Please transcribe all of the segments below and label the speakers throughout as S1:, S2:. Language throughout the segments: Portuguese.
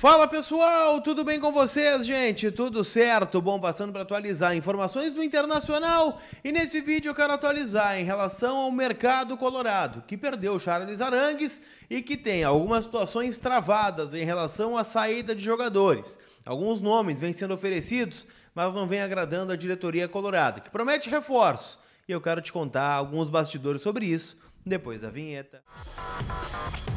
S1: Fala pessoal, tudo bem com vocês, gente? Tudo certo? Bom, passando para atualizar informações do internacional. E nesse vídeo eu quero atualizar em relação ao mercado colorado, que perdeu Charles Arangues e que tem algumas situações travadas em relação à saída de jogadores. Alguns nomes vêm sendo oferecidos, mas não vem agradando a diretoria colorada, que promete reforços. E eu quero te contar alguns bastidores sobre isso depois da vinheta. Música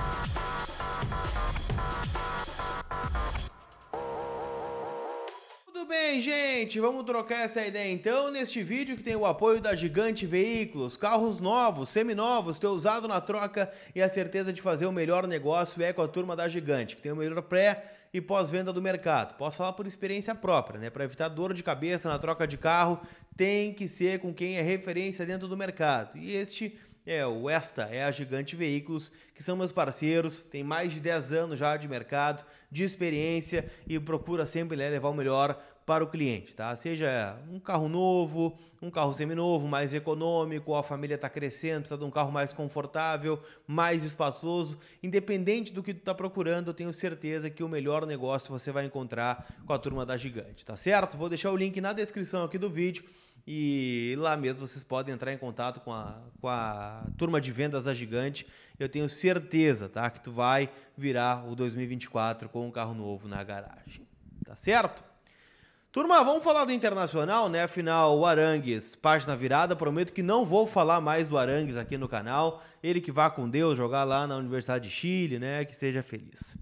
S1: bem, gente? Vamos trocar essa ideia então neste vídeo que tem o apoio da Gigante Veículos. Carros novos, seminovos, ter usado na troca e a certeza de fazer o melhor negócio é com a turma da Gigante, que tem o melhor pré e pós-venda do mercado. Posso falar por experiência própria, né? Para evitar dor de cabeça na troca de carro, tem que ser com quem é referência dentro do mercado. E este é o Esta, é a Gigante Veículos, que são meus parceiros, tem mais de 10 anos já de mercado, de experiência e procura sempre né, levar o melhor para o cliente, tá? Seja um carro novo, um carro seminovo, mais econômico, a família está crescendo, precisa de um carro mais confortável, mais espaçoso. Independente do que tu está procurando, eu tenho certeza que o melhor negócio você vai encontrar com a turma da Gigante, tá certo? Vou deixar o link na descrição aqui do vídeo e lá mesmo vocês podem entrar em contato com a, com a turma de vendas da Gigante. Eu tenho certeza, tá? Que tu vai virar o 2024 com um carro novo na garagem. Tá certo? Turma, vamos falar do internacional, né? Afinal, o Arangues, página virada. Prometo que não vou falar mais do Arangues aqui no canal. Ele que vá com Deus jogar lá na Universidade de Chile, né? Que seja feliz.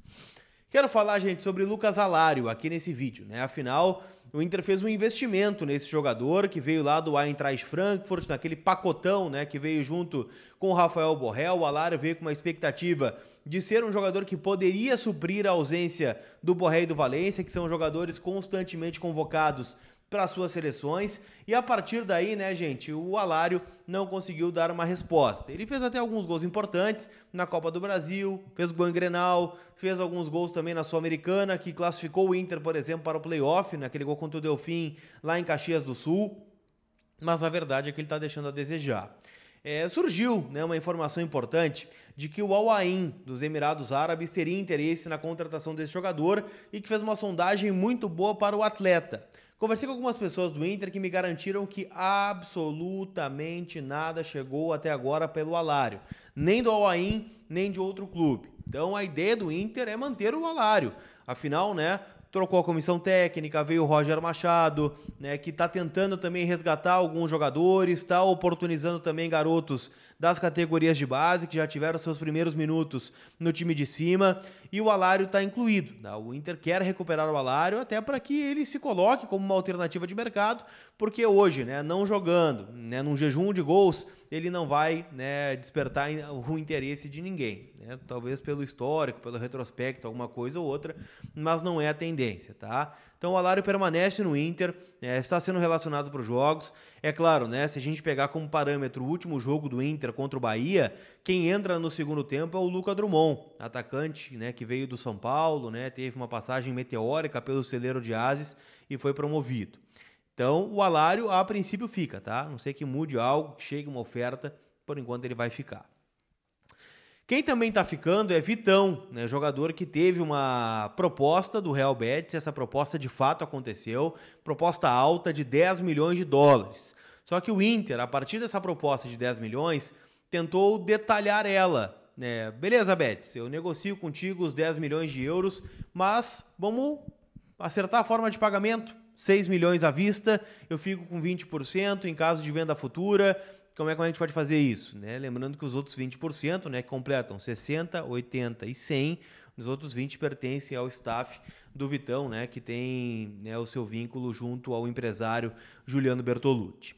S1: Quero falar, gente, sobre Lucas Alário aqui nesse vídeo, né? Afinal, o Inter fez um investimento nesse jogador que veio lá do Eintracht Frankfurt, naquele pacotão, né, que veio junto com o Rafael Borrell. O Alário veio com uma expectativa de ser um jogador que poderia suprir a ausência do Borrell e do Valência, que são jogadores constantemente convocados para suas seleções. E a partir daí, né, gente, o Alário não conseguiu dar uma resposta. Ele fez até alguns gols importantes na Copa do Brasil, fez gol em Grenal, fez alguns gols também na Sul-Americana, que classificou o Inter, por exemplo, para o playoff, naquele né, gol contra o Delfim lá em Caxias do Sul. Mas a verdade é que ele está deixando a desejar. É, surgiu né, uma informação importante de que o Al Ain dos Emirados Árabes teria interesse na contratação desse jogador e que fez uma sondagem muito boa para o atleta. Conversei com algumas pessoas do Inter que me garantiram que absolutamente nada chegou até agora pelo Alário, nem do Al Ain, nem de outro clube. Então a ideia do Inter é manter o Alário. Afinal, né, trocou a comissão técnica, veio o Roger Machado, né, que está tentando também resgatar alguns jogadores, está oportunizando também garotos das categorias de base, que já tiveram seus primeiros minutos no time de cima, e o Alário está incluído. Né? O Inter quer recuperar o Alário até para que ele se coloque como uma alternativa de mercado, porque hoje, né, não jogando, né, num jejum de gols, ele não vai né, despertar o interesse de ninguém. Né? Talvez pelo histórico, pelo retrospecto, alguma coisa ou outra, mas não é a tendência, tá? Então o Alário permanece no Inter, é, está sendo relacionado para os jogos. É claro, né? Se a gente pegar como parâmetro o último jogo do Inter contra o Bahia, quem entra no segundo tempo é o Luca Drummond, atacante, né? Que veio do São Paulo, né? Teve uma passagem meteórica pelo celeiro de Ases e foi promovido. Então o Alário a princípio fica, tá? Não sei que mude algo, que chegue uma oferta, por enquanto ele vai ficar. Quem também está ficando é Vitão, né, jogador que teve uma proposta do Real Betis, essa proposta de fato aconteceu, proposta alta de 10 milhões de dólares. Só que o Inter, a partir dessa proposta de 10 milhões, tentou detalhar ela. Né? Beleza, Betis, eu negocio contigo os 10 milhões de euros, mas vamos acertar a forma de pagamento. 6 milhões à vista, eu fico com 20% em caso de venda futura, como é, que a gente pode fazer isso? Né? Lembrando que os outros 20% né, completam 60, 80 e 100. Os outros 20 pertencem ao staff do Vitão, né, que tem né, o seu vínculo junto ao empresário Juliano Bertolucci.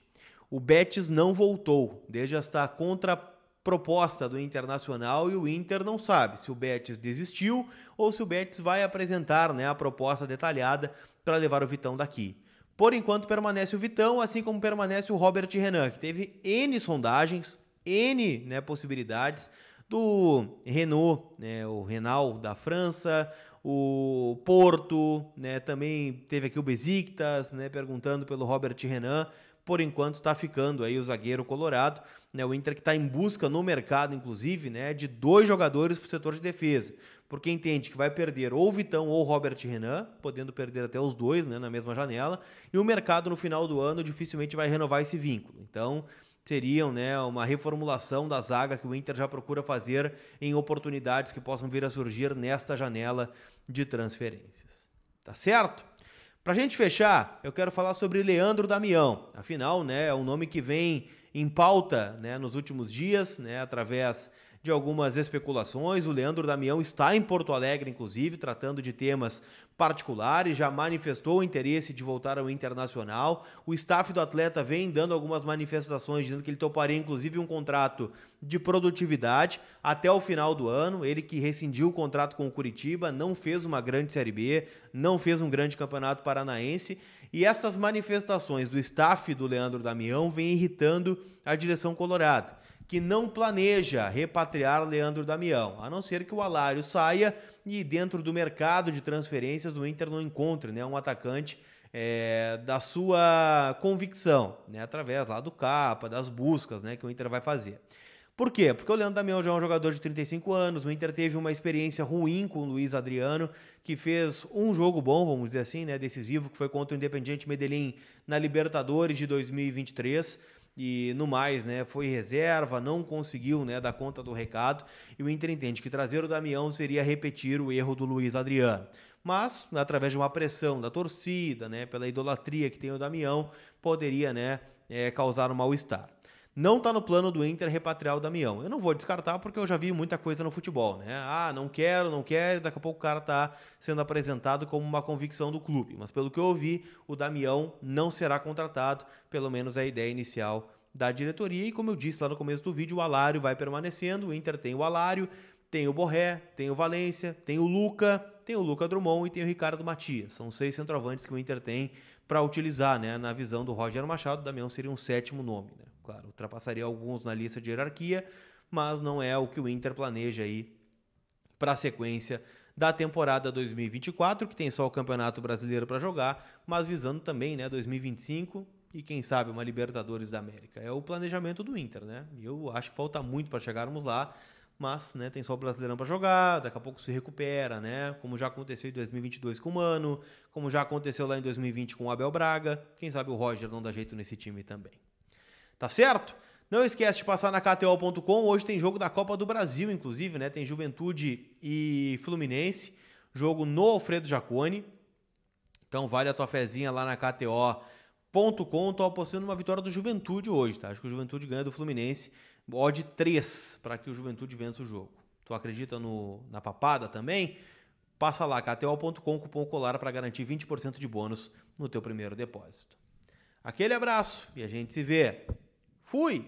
S1: O Betis não voltou, desde esta contraproposta do Internacional e o Inter não sabe se o Betis desistiu ou se o Betis vai apresentar né, a proposta detalhada para levar o Vitão daqui. Por enquanto permanece o Vitão, assim como permanece o Robert Renan, que teve N sondagens, N né, possibilidades do Renault, né, o Renal da França, o Porto, né, também teve aqui o Besiktas, né, perguntando pelo Robert Renan. Por enquanto está ficando aí o zagueiro colorado, né, o Inter que está em busca no mercado, inclusive, né, de dois jogadores para o setor de defesa porque entende que vai perder ou Vitão ou Robert Renan, podendo perder até os dois né, na mesma janela, e o mercado no final do ano dificilmente vai renovar esse vínculo. Então, seria né, uma reformulação da zaga que o Inter já procura fazer em oportunidades que possam vir a surgir nesta janela de transferências. Tá certo? a gente fechar, eu quero falar sobre Leandro Damião. Afinal, né, é um nome que vem em pauta né, nos últimos dias, né, através de algumas especulações. O Leandro Damião está em Porto Alegre, inclusive, tratando de temas particulares, já manifestou o interesse de voltar ao internacional. O staff do atleta vem dando algumas manifestações, dizendo que ele toparia inclusive um contrato de produtividade até o final do ano. Ele que rescindiu o contrato com o Curitiba, não fez uma grande Série B, não fez um grande campeonato paranaense. E essas manifestações do staff do Leandro Damião vem irritando a direção colorada que não planeja repatriar Leandro Damião, a não ser que o Alário saia e dentro do mercado de transferências do Inter não encontre né, um atacante é, da sua convicção, né, através lá do capa, das buscas né, que o Inter vai fazer. Por quê? Porque o Leandro Damião já é um jogador de 35 anos, o Inter teve uma experiência ruim com o Luiz Adriano, que fez um jogo bom, vamos dizer assim, né, decisivo, que foi contra o Independiente Medellín na Libertadores de 2023 e no mais, né? Foi reserva, não conseguiu, né, dar conta do recado. E o Inter entende que trazer o Damião seria repetir o erro do Luiz Adriano. Mas, né, através de uma pressão da torcida, né, pela idolatria que tem o Damião, poderia, né, é, causar um mal-estar. Não está no plano do Inter repatriar o Damião. Eu não vou descartar porque eu já vi muita coisa no futebol, né? Ah, não quero, não quero, daqui a pouco o cara está sendo apresentado como uma convicção do clube. Mas pelo que eu ouvi, o Damião não será contratado, pelo menos é a ideia inicial da diretoria. E como eu disse lá no começo do vídeo, o Alário vai permanecendo, o Inter tem o Alário, tem o Borré, tem o Valência, tem o Luca, tem o Luca Drummond e tem o Ricardo Matias. São seis centroavantes que o Inter tem para utilizar, né? Na visão do Roger Machado, o Damião seria um sétimo nome, né? Claro, ultrapassaria alguns na lista de hierarquia, mas não é o que o Inter planeja aí para a sequência da temporada 2024, que tem só o Campeonato Brasileiro para jogar, mas visando também, né, 2025 e quem sabe uma Libertadores da América. É o planejamento do Inter, né? eu acho que falta muito para chegarmos lá, mas, né, tem só o Brasileirão para jogar, daqui a pouco se recupera, né? Como já aconteceu em 2022 com o Mano, como já aconteceu lá em 2020 com o Abel Braga, quem sabe o Roger não dá jeito nesse time também. Tá certo? Não esquece de passar na KTO.com. Hoje tem jogo da Copa do Brasil, inclusive, né? Tem Juventude e Fluminense. Jogo no Alfredo Jacone. Então vale a tua fezinha lá na KTO.com. Tô apostando uma vitória do Juventude hoje, tá? Acho que o Juventude ganha do Fluminense. Odd 3 para que o Juventude vença o jogo. Tu acredita no, na papada também? Passa lá, KTO.com, cupom COLAR para garantir 20% de bônus no teu primeiro depósito. Aquele abraço e a gente se vê. Fui!